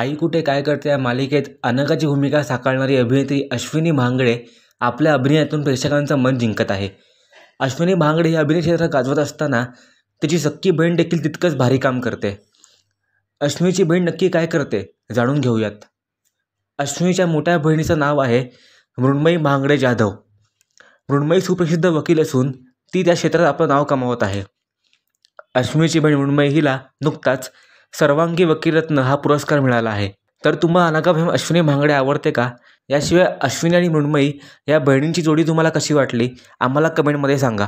आई कुठे काय करते या मालिकेत अनघाची भूमिका साकारणारी अभिनेत्री अश्विनी भांगडे आपल्या अभिनयातून प्रेक्षकांचं मन जिंकत आहे अश्विनी भांगडे ही अभिनय क्षेत्रात गाजवत असताना तिची सक्की बहीण देखील तितकंच भारी काम करते अश्विनीची बहीण नक्की काय करते जाणून घेऊयात अश्विनीच्या मोठ्या बहिणीचं नाव आहे मृण्मयी भांगडे जाधव मृण्मयी सुप्रसिद्ध वकील असून ती त्या क्षेत्रात आपलं नाव कमावत आहे अश्विनीची बहीण मृण्मयी हिला नुकताच सर्वांगी वकीलरत्न हा पुरस्कार मिळाला आहे तर तुम्हाला अनागाभेम अश्विनी भांगडे आवडते का याशिवाय अश्विनी आणि मृण्मयी या बहिणींची जोडी तुम्हाला कशी वाटली आम्हाला कमेंटमध्ये सांगा